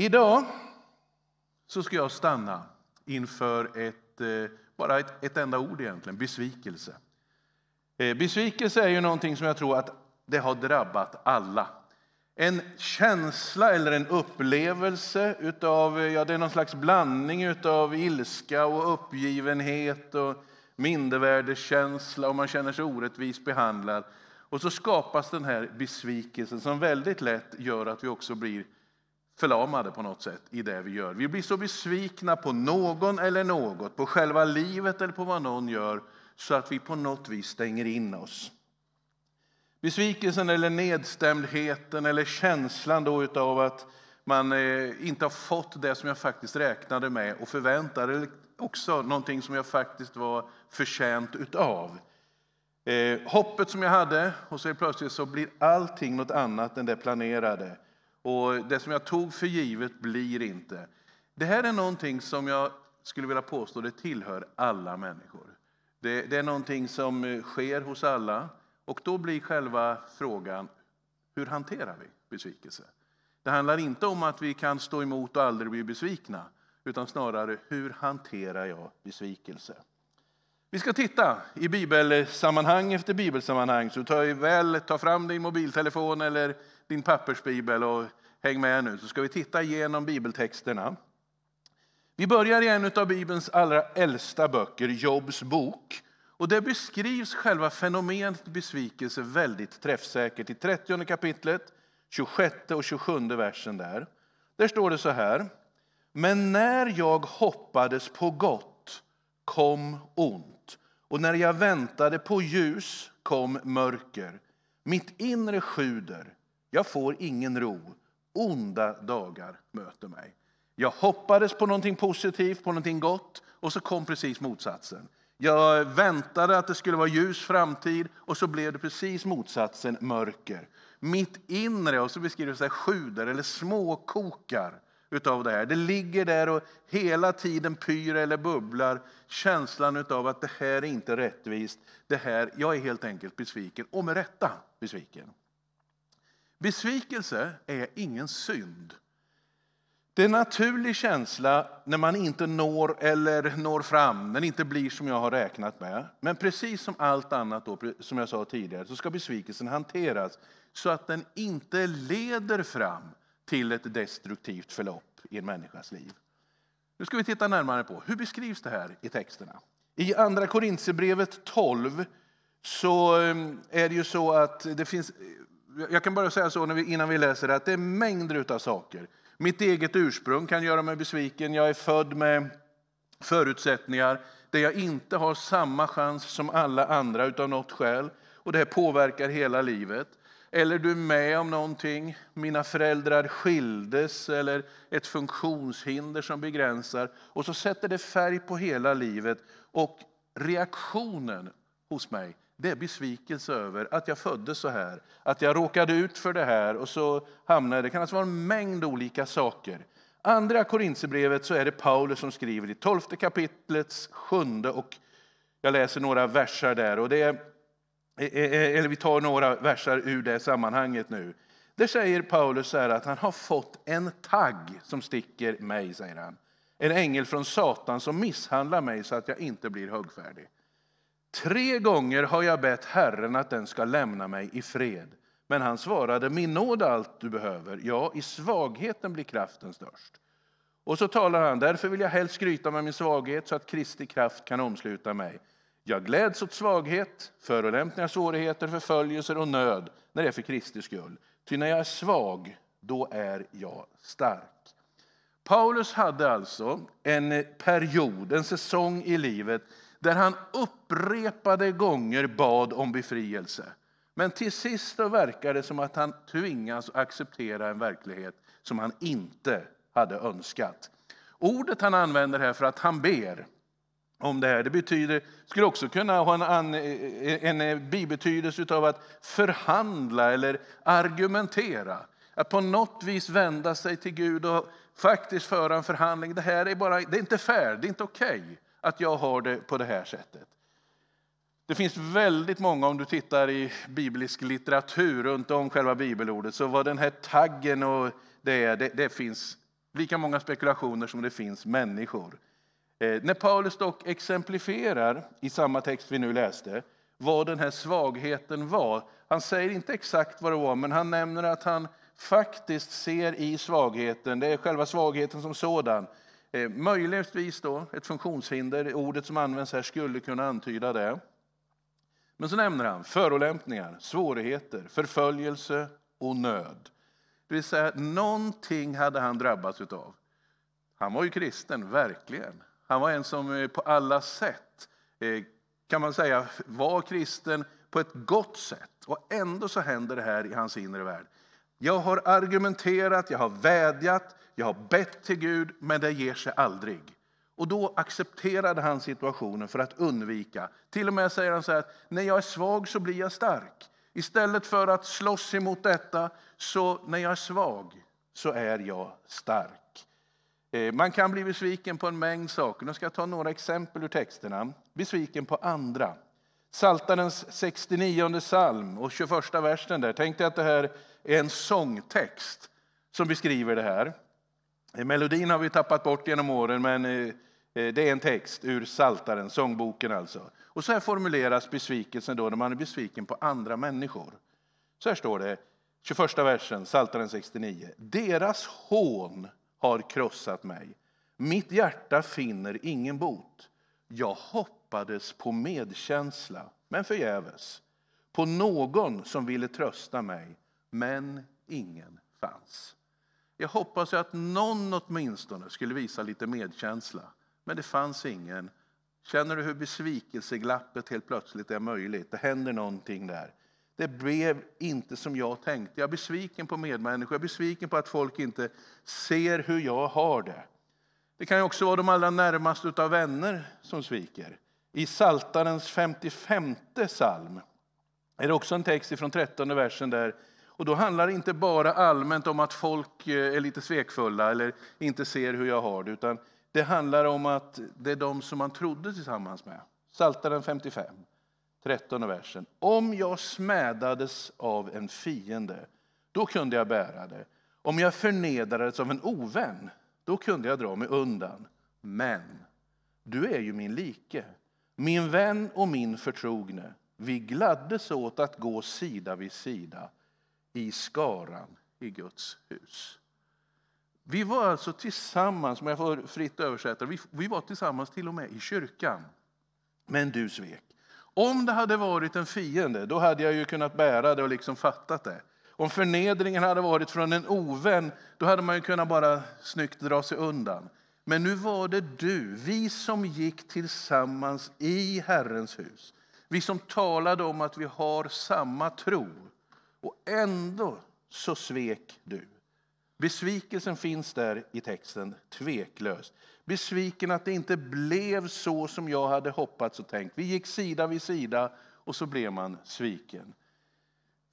Idag så ska jag stanna inför ett, eh, bara ett, ett enda ord egentligen, besvikelse. Eh, besvikelse är ju någonting som jag tror att det har drabbat alla. En känsla eller en upplevelse utav, eh, ja det är någon slags blandning utav ilska och uppgivenhet och mindervärdeskänsla och man känner sig orättvist behandlad. Och så skapas den här besvikelsen som väldigt lätt gör att vi också blir förlamade på något sätt i det vi gör. Vi blir så besvikna på någon eller något, på själva livet eller på vad någon gör, så att vi på något vis stänger in oss. Besvikelsen eller nedstämdheten eller känslan då utav att man eh, inte har fått det som jag faktiskt räknade med och förväntade, eller också någonting som jag faktiskt var förtjänt utav. Eh, hoppet som jag hade, och så plötsligt så blir allting något annat än det planerade. Och det som jag tog för givet blir inte. Det här är någonting som jag skulle vilja påstå det tillhör alla människor. Det, det är någonting som sker hos alla. Och då blir själva frågan, hur hanterar vi besvikelse? Det handlar inte om att vi kan stå emot och aldrig bli besvikna, utan snarare hur hanterar jag besvikelse? Vi ska titta i bibelsammanhang efter bibelsammanhang, så ta, väl, ta fram din mobiltelefon eller din pappersbibel och Häng med nu, så ska vi titta igenom bibeltexterna. Vi börjar i en av Bibelns allra äldsta böcker, Jobs bok. Och Där beskrivs själva fenomenet besvikelse väldigt träffsäkert i 30 kapitlet, 26 och 27 versen. Där Där står det så här. Men när jag hoppades på gott kom ont och när jag väntade på ljus kom mörker. Mitt inre sjuder, jag får ingen ro onda dagar möter mig. Jag hoppades på någonting positivt, på någonting gott och så kom precis motsatsen. Jag väntade att det skulle vara ljus framtid och så blev det precis motsatsen, mörker. Mitt inre, och så beskriver det sig sjuder eller småkokar utav det här. Det ligger där och hela tiden pyr eller bubblar känslan utav att det här är inte rättvist. Det här, jag är helt enkelt besviken, och med rätta besviken. Besvikelse är ingen synd. Det är en naturlig känsla när man inte når eller når fram, när det inte blir som jag har räknat med. Men precis som allt annat, då, som jag sa tidigare, så ska besvikelsen hanteras så att den inte leder fram till ett destruktivt förlopp i en människas liv. Nu ska vi titta närmare på hur beskrivs det här i texterna. I Andra Korintierbrevet 12 så eh, är det ju så att det finns jag kan bara säga så vi, innan vi läser det, att det är mängder av saker. Mitt eget ursprung kan göra mig besviken. Jag är född med förutsättningar där jag inte har samma chans som alla andra utav något skäl. Och det här påverkar hela livet. Eller du är med om någonting, mina föräldrar skildes eller ett funktionshinder som begränsar. Och så sätter det färg på hela livet och reaktionen hos mig det är besvikelse över att jag föddes så här, att jag råkade ut för det här och så hamnade Det kan alltså vara en mängd olika saker. Andra Korinthierbrevet så är det Paulus som skriver i 12 kapitlets sjunde och jag läser några versar där. Och det är, eh, eh, eh, eller vi tar några verser ur det sammanhanget nu. Där säger Paulus så att han har fått en tagg som sticker mig, säger han. En ängel från Satan som misshandlar mig så att jag inte blir högfärdig. Tre gånger har jag bett Herren att den ska lämna mig i fred. Men han svarade, min nåd är allt du behöver. Ja, i svagheten blir kraften störst. Och så talar han, därför vill jag helst skryta med min svaghet så att Kristi kraft kan omsluta mig. Jag gläds åt svaghet, förolämpningar, svårigheter, förföljelser och nöd när det är för Kristi skull. Ty när jag är svag, då är jag stark. Paulus hade alltså en period, en säsong i livet där han upprepade gånger bad om befrielse. Men till sist verkar det som att han tvingas acceptera en verklighet som han inte hade önskat. Ordet han använder här för att han ber om det här, det betyder, skulle också kunna ha en, en, en bibetydelse av att förhandla eller argumentera. Att på något vis vända sig till Gud och faktiskt föra en förhandling. Det här är, bara, det är inte fair, det är inte okej. Okay att jag har det på det här sättet. Det finns väldigt många, om du tittar i biblisk litteratur runt om själva bibelordet, så vad den här taggen och det är, det, det finns lika många spekulationer som det finns människor. Eh, när Paulus dock exemplifierar i samma text vi nu läste vad den här svagheten var, han säger inte exakt vad det var, men han nämner att han faktiskt ser i svagheten, det är själva svagheten som sådan, Eh, möjligtvis då ett funktionshinder, ordet som används här skulle kunna antyda det. Men så nämner han förolämpningar, svårigheter, förföljelse och nöd. Det vill säga, någonting hade han drabbats av. Han var ju kristen, verkligen. Han var en som eh, på alla sätt, eh, kan man säga, var kristen på ett gott sätt. Och ändå så händer det här i hans inre värld. Jag har argumenterat, jag har vädjat, jag har bett till Gud, men det ger sig aldrig. Och då accepterade han situationen för att undvika. Till och med säger han så här, när jag är svag så blir jag stark. Istället för att slåss emot detta, så när jag är svag så är jag stark. Eh, man kan bli besviken på en mängd saker. Nu ska jag ta några exempel ur texterna. Besviken på andra. Saltarens 69 psalm och 21 versen där. Tänk dig att det här är en sångtext som beskriver det här. Eh, melodin har vi tappat bort genom åren, men eh, eh, det är en text ur Saltaren, sångboken alltså. Och så här formuleras besvikelsen då när man är besviken på andra människor. Så här står det, 21 versen, Saltaren 69. Deras hån har krossat mig. Mitt hjärta finner ingen bot. Jag hoppades på medkänsla, men förgäves. På någon som ville trösta mig, men ingen fanns. Jag hoppas att någon åtminstone skulle visa lite medkänsla. Men det fanns ingen. Känner du hur besvikelseglappet helt plötsligt är möjligt? Det händer någonting där. Det blev inte som jag tänkte. Jag är besviken på medmänniskor. Jag är besviken på att folk inte ser hur jag har det. Det kan också vara de allra närmaste av vänner som sviker. I Saltarens 55 psalm är det också en text från 13 versen där och då handlar det inte bara allmänt om att folk eh, är lite svekfulla eller inte ser hur jag har det, utan det handlar om att det är de som man trodde tillsammans med. Saltaren 55, 13 versen. Om jag smädades av en fiende, då kunde jag bära det. Om jag förnedrades av en ovän, då kunde jag dra mig undan. Men du är ju min like, min vän och min förtrogne. Vi gladdes åt att gå sida vid sida i skaran i Guds hus. Vi var alltså tillsammans, om jag får fritt översätta, vi, var tillsammans till och med i kyrkan. Men du svek. Om det hade varit en fiende, då hade jag ju kunnat bära det och liksom fattat det. Om förnedringen hade varit från en ovän, då hade man ju kunnat bara snyggt dra sig undan. Men nu var det du, vi som gick tillsammans i Herrens hus. Vi som talade om att vi har samma tro. Och ändå så svek du. Besvikelsen finns där i texten, tveklöst. Besviken att det inte blev så som jag hade hoppats och tänkt. Vi gick sida vid sida och så blev man sviken.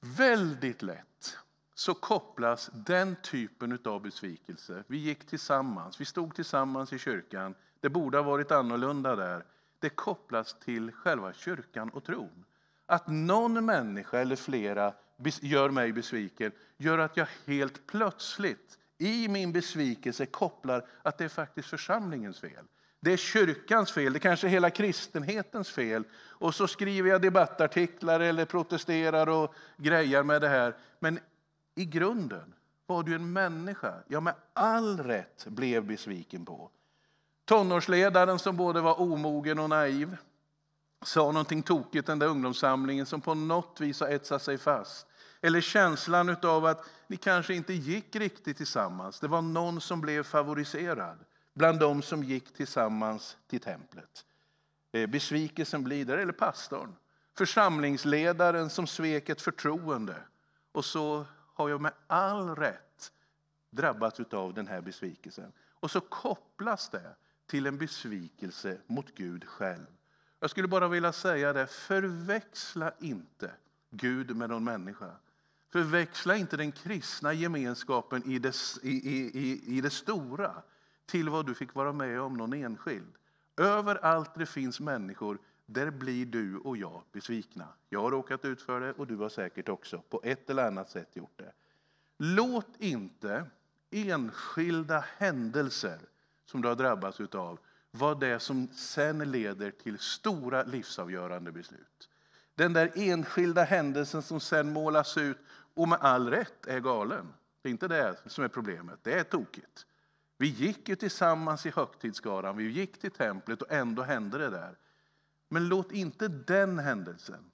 Väldigt lätt så kopplas den typen av besvikelse. Vi gick tillsammans, vi stod tillsammans i kyrkan. Det borde ha varit annorlunda där. Det kopplas till själva kyrkan och tron. Att någon människa eller flera gör mig besviken gör att jag helt plötsligt i min besvikelse kopplar att det är faktiskt församlingens fel. Det är kyrkans fel, det är kanske hela kristenhetens fel. Och så skriver jag debattartiklar eller protesterar och grejer med det här. Men i grunden var du en människa jag med all rätt blev besviken på. Tonårsledaren som både var omogen och naiv sa någonting tokigt den där ungdomssamlingen som på något vis har etsat sig fast. Eller känslan av att ni kanske inte gick riktigt tillsammans. Det var någon som blev favoriserad bland de som gick tillsammans till templet. Besvikelsen blir där, eller pastorn. Församlingsledaren som svek ett förtroende. Och så har jag med all rätt drabbats av den här besvikelsen. Och så kopplas det till en besvikelse mot Gud själv jag skulle bara vilja säga det, förväxla inte Gud med någon människa. Förväxla inte den kristna gemenskapen i det, i, i, i det stora till vad du fick vara med om någon enskild. Överallt det finns människor, där blir du och jag besvikna. Jag har råkat ut för det och du har säkert också på ett eller annat sätt gjort det. Låt inte enskilda händelser som du har drabbats av vad det är som sen leder till stora livsavgörande beslut. Den där enskilda händelsen som sen målas ut och med all rätt är galen. Det är inte det som är problemet, det är tokigt. Vi gick ju tillsammans i högtidsskaran, vi gick till templet och ändå hände det där. Men låt inte den händelsen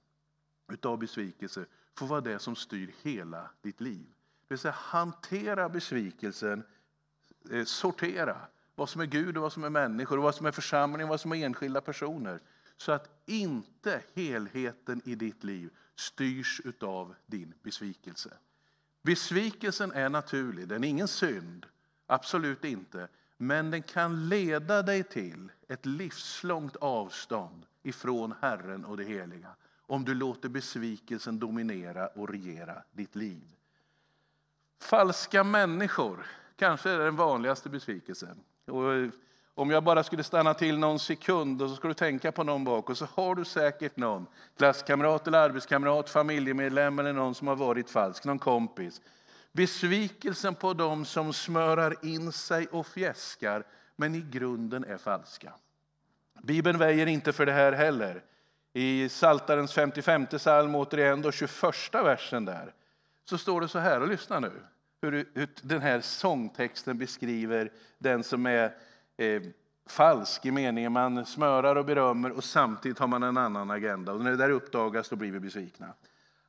utav besvikelse få vara det som styr hela ditt liv. Det vill säga hantera besvikelsen, eh, sortera vad som är Gud och vad som är människor, och vad som är församling och vad som är enskilda personer. Så att inte helheten i ditt liv styrs av din besvikelse. Besvikelsen är naturlig, den är ingen synd, absolut inte. Men den kan leda dig till ett livslångt avstånd ifrån Herren och det heliga om du låter besvikelsen dominera och regera ditt liv. Falska människor kanske är den vanligaste besvikelsen. Och eh, om jag bara skulle stanna till någon sekund och så ska du tänka på någon bak och så har du säkert någon klasskamrat eller arbetskamrat, familjemedlem eller någon som har varit falsk, någon kompis. Besvikelsen på dem som smörar in sig och fjäskar men i grunden är falska. Bibeln väjer inte för det här heller. I Saltarens 55 psalm, återigen, då 21 versen där, så står det så här, och lyssna nu hur, hur den här sångtexten beskriver den som är eh, falsk i meningen man smörar och berömmer och samtidigt har man en annan agenda. Och när det där uppdagas då blir vi besvikna.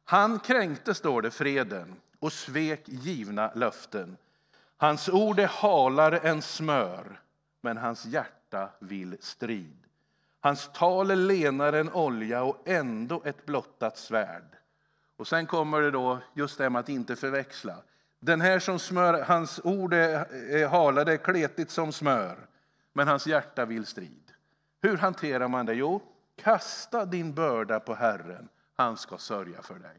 Han kränkte, står det, freden och svek givna löften. Hans ord är halare än smör, men hans hjärta vill strid. Hans tal är lenare än olja och ändå ett blottat svärd. Och sen kommer det då just det med att inte förväxla. Den här som smör, hans ord är halade, kletigt som smör, men hans hjärta vill strid. Hur hanterar man det? Jo, kasta din börda på Herren, han ska sörja för dig.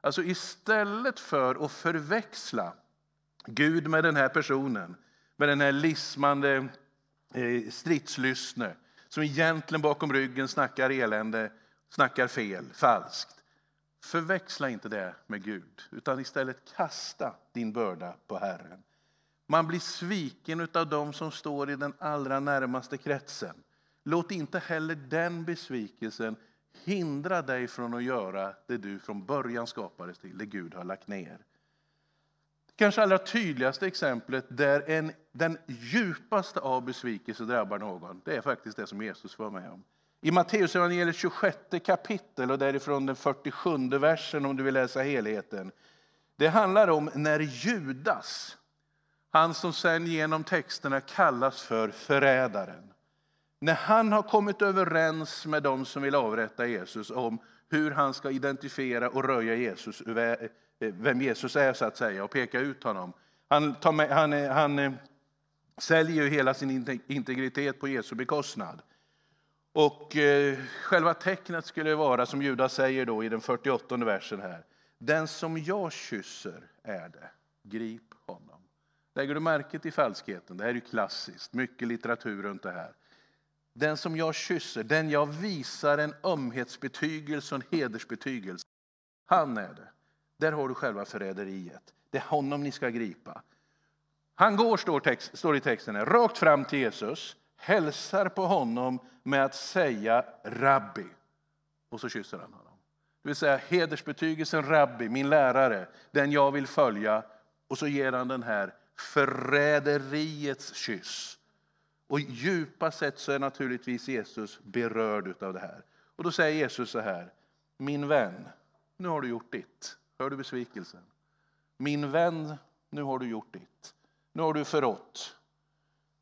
Alltså istället för att förväxla Gud med den här personen, med den här lismande eh, stridslyssne som egentligen bakom ryggen snackar elände, snackar fel, falskt. Förväxla inte det med Gud, utan istället kasta din börda på Herren. Man blir sviken av dem som står i den allra närmaste kretsen. Låt inte heller den besvikelsen hindra dig från att göra det du från början skapades till, det Gud har lagt ner. Det kanske allra tydligaste exemplet där en, den djupaste av besvikelse drabbar någon, det är faktiskt det som Jesus var med om. I Matteus evangeliet 26 kapitel och därifrån den 47 versen om du vill läsa helheten. Det handlar om när Judas, han som sen genom texterna kallas för förrädaren. När han har kommit överens med dem som vill avrätta Jesus om hur han ska identifiera och röja Jesus, eh, vem Jesus är så att säga och peka ut honom. Han, med, han, eh, han eh, säljer ju hela sin integritet på Jesu bekostnad. Och eh, själva tecknet skulle vara, som Judas säger då i den 48 versen här, den som jag kysser är det, grip honom. Lägger du märke till falskheten? Det här är ju klassiskt, mycket litteratur runt det här. Den som jag kysser, den jag visar en ömhetsbetygelse och en hedersbetygelse, han är det. Där har du själva förräderiet. Det är honom ni ska gripa. Han går, står, text, står i texten, här, rakt fram till Jesus hälsar på honom med att säga rabbi. Och så kysser han honom. Det vill säga hedersbetygelsen rabbi, min lärare, den jag vill följa. Och så ger han den här förräderiets kyss. Och djupa sett så är naturligtvis Jesus berörd av det här. Och då säger Jesus så här, min vän, nu har du gjort ditt. Hör du besvikelsen? Min vän, nu har du gjort ditt. Nu har du förrått.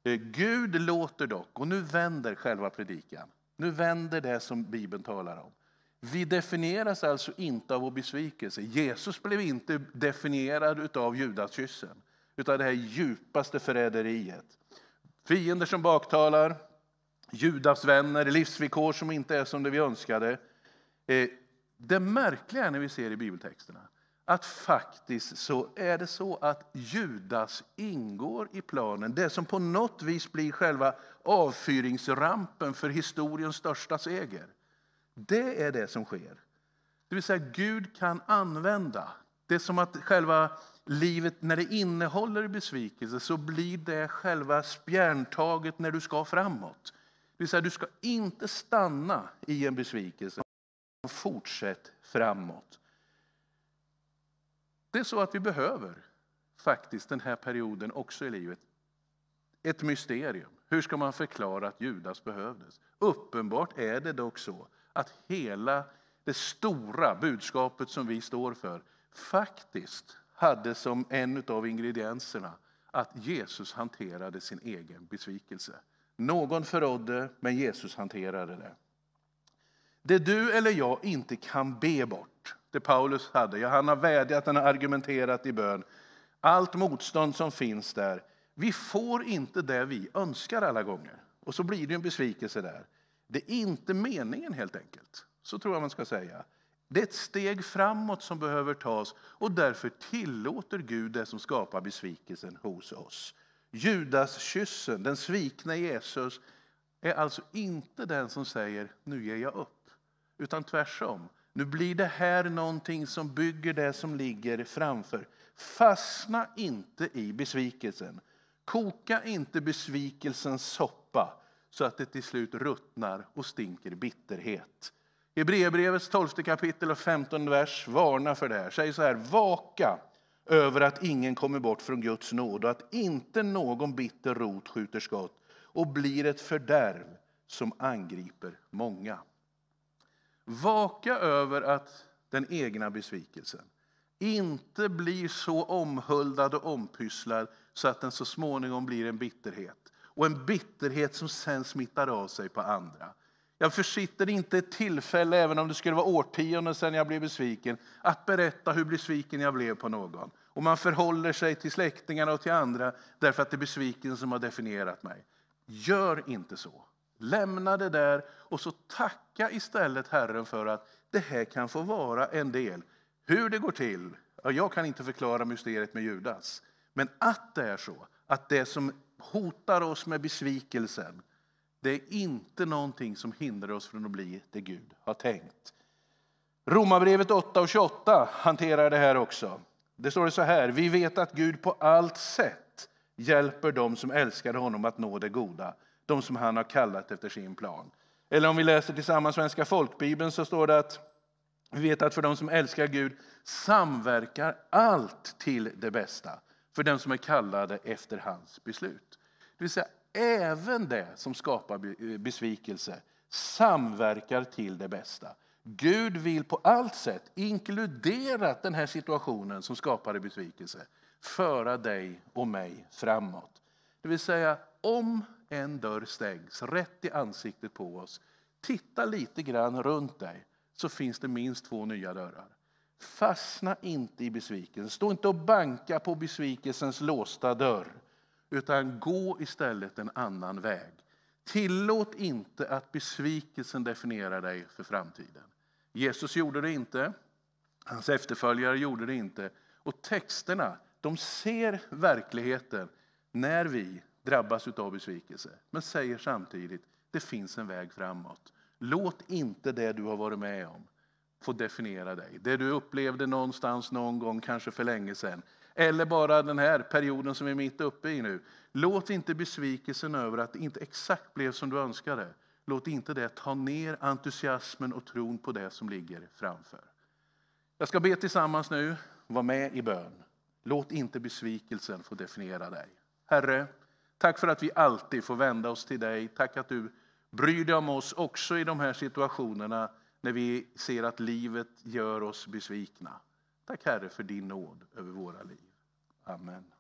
Eh, Gud låter dock, och nu vänder själva predikan, nu vänder det som Bibeln talar om. Vi definieras alltså inte av vår besvikelse. Jesus blev inte definierad av judaskyssen, utan det här djupaste förräderiet. Fiender som baktalar, Judas vänner, livsvillkor som inte är som det vi önskade. Eh, det märkliga när vi ser i bibeltexterna att faktiskt så är det så att Judas ingår i planen. Det som på något vis blir själva avfyringsrampen för historiens största seger. Det är det som sker. Det vill säga Gud kan använda. Det är som att själva livet, när det innehåller besvikelse, så blir det själva spjärntaget när du ska framåt. Det vill säga, du ska inte stanna i en besvikelse. Fortsätt framåt. Det är så att vi behöver faktiskt den här perioden också i livet. Ett mysterium. Hur ska man förklara att Judas behövdes? Uppenbart är det dock så att hela det stora budskapet som vi står för faktiskt hade som en av ingredienserna att Jesus hanterade sin egen besvikelse. Någon förrådde, men Jesus hanterade det. Det du eller jag inte kan be bort det Paulus hade. han har vädjat, han har argumenterat i bön. Allt motstånd som finns där. Vi får inte det vi önskar alla gånger. Och så blir det en besvikelse där. Det är inte meningen helt enkelt. Så tror jag man ska säga. Det är ett steg framåt som behöver tas och därför tillåter Gud det som skapar besvikelsen hos oss. Judas kyssen, den svikna Jesus, är alltså inte den som säger nu ger jag upp. Utan tvärtom, nu blir det här någonting som bygger det som ligger framför. Fastna inte i besvikelsen. Koka inte besvikelsens soppa så att det till slut ruttnar och stinker bitterhet. Hebreerbrevets 12 kapitel och 15 vers varnar för det här. Säger så här, vaka över att ingen kommer bort från Guds nåd och att inte någon bitter rot skjuter skott och blir ett fördärv som angriper många. Vaka över att den egna besvikelsen inte blir så omhuldad och ompysslad så att den så småningom blir en bitterhet. Och en bitterhet som sen smittar av sig på andra. Jag försitter inte ett tillfälle, även om det skulle vara årtionden sedan jag blev besviken, att berätta hur besviken jag blev på någon. Och man förhåller sig till släktingarna och till andra därför att det är besvikelsen som har definierat mig. Gör inte så. Lämna det där och så tacka istället Herren för att det här kan få vara en del. Hur det går till, jag kan inte förklara mysteriet med Judas. Men att det är så, att det som hotar oss med besvikelsen, det är inte någonting som hindrar oss från att bli det Gud har tänkt. Romarbrevet 8 och 28 hanterar det här också. Det står det så här, vi vet att Gud på allt sätt hjälper dem som älskar honom att nå det goda de som han har kallat efter sin plan. Eller om vi läser tillsammans Svenska folkbibeln så står det att vi vet att för de som älskar Gud samverkar allt till det bästa för den som är kallade efter hans beslut. Det vill säga, även det som skapar besvikelse samverkar till det bästa. Gud vill på allt sätt, inkluderat den här situationen som skapade besvikelse, föra dig och mig framåt. Det vill säga, om en dörr stängs rätt i ansiktet på oss. Titta lite grann runt dig så finns det minst två nya dörrar. Fastna inte i besvikelsen. Stå inte och banka på besvikelsens låsta dörr. Utan gå istället en annan väg. Tillåt inte att besvikelsen definierar dig för framtiden. Jesus gjorde det inte. Hans efterföljare gjorde det inte. Och texterna, de ser verkligheten när vi drabbas av besvikelse, men säger samtidigt det finns en väg framåt. Låt inte det du har varit med om få definiera dig. Det du upplevde någonstans någon gång, kanske för länge sedan. Eller bara den här perioden som vi är mitt uppe i nu. Låt inte besvikelsen över att det inte exakt blev som du önskade, låt inte det ta ner entusiasmen och tron på det som ligger framför. Jag ska be tillsammans nu. Var med i bön. Låt inte besvikelsen få definiera dig. Herre, Tack för att vi alltid får vända oss till dig. Tack att du bryr dig om oss också i de här situationerna när vi ser att livet gör oss besvikna. Tack Herre för din nåd över våra liv. Amen.